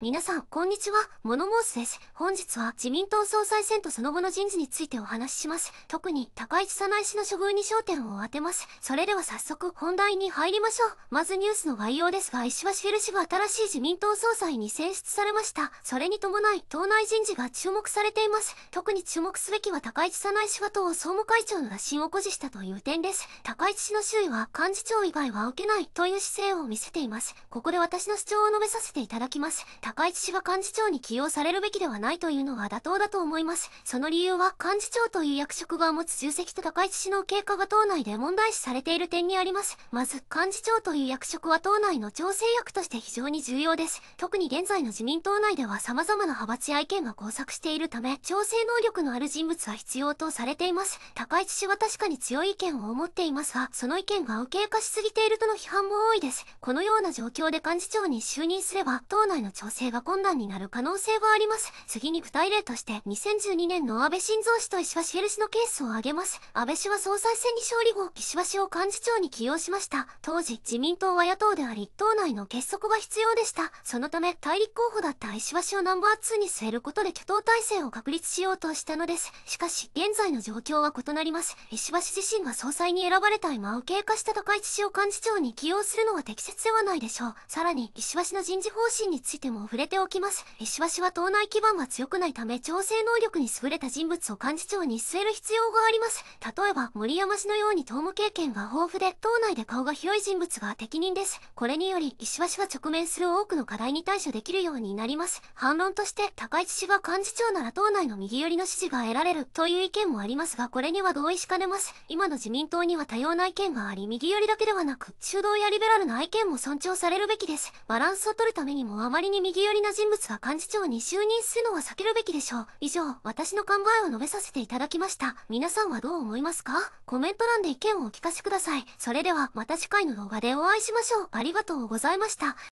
皆さん、こんにちは。モノモースです。本日は自民党総裁選とその後の人事についてお話しします。特に高市早苗氏の処遇に焦点を当てます。それでは早速本題に入りましょう。まずニュースの概要ですが、石橋フィル氏は新しい自民党総裁に選出されました。それに伴い、党内人事が注目されています。特に注目すべきは高市早苗氏が党総務会長の打診を誇示したという点です。高市氏の周囲は幹事長以外は受けないという姿勢を見せています。ここで私の主張を述べさせていただきます。高市氏は幹事長に起用されるべきではないというのは妥当だと思います。その理由は幹事長という役職が持つ重責と高市氏の経過が党内で問題視されている点にあります。まず、幹事長という役職は党内の調整役として非常に重要です。特に現在の自民党内では様々な派閥や意見が交錯しているため、調整能力のある人物は必要とされています。高市氏は確かに強い意見を持っていますが、その意見が右傾化しすぎているとの批判も多いです。このような状況で幹事長に就任すれば、党内の調整性が困難になる可能性があります。次に具体例として、2012年の安倍晋三氏と石破茂氏のケースを挙げます。安倍氏は総裁選に勝利後、石橋を幹事長に起用しました。当時、自民党は野党であり、党内の結束が必要でした。そのため、大陸候補だった石橋をナンバー2に据えることで挙党体制を確立しようとしたのです。しかし、現在の状況は異なります。石橋自身が総裁に選ばれた今を経過した高市氏を幹事長に起用するのは適切ではないでしょう。さらに、石橋の人事方針についても触れておきます。石橋は党内基盤が強くないため、調整能力に優れた人物を幹事長に据える必要があります。例えば、森山氏のように党務経験が豊富で、党内で顔が広い人物が適任です。これにより、石橋は直面する多くの課題に対処できるようになります。反論として、高市氏は幹事長なら党内の右寄りの支持が得られるという意見もありますが、これには同意しかねます。今の自民党には多様な意見があり、右寄りだけではなく、主導やリベラルな意見も尊重されるべきです。バランスを取るためにもあまりに右右寄りな人物は幹事長に就任するのは避けるべきでしょう。以上、私の考えを述べさせていただきました。皆さんはどう思いますかコメント欄で意見をお聞かせください。それでは、また次回の動画でお会いしましょう。ありがとうございました。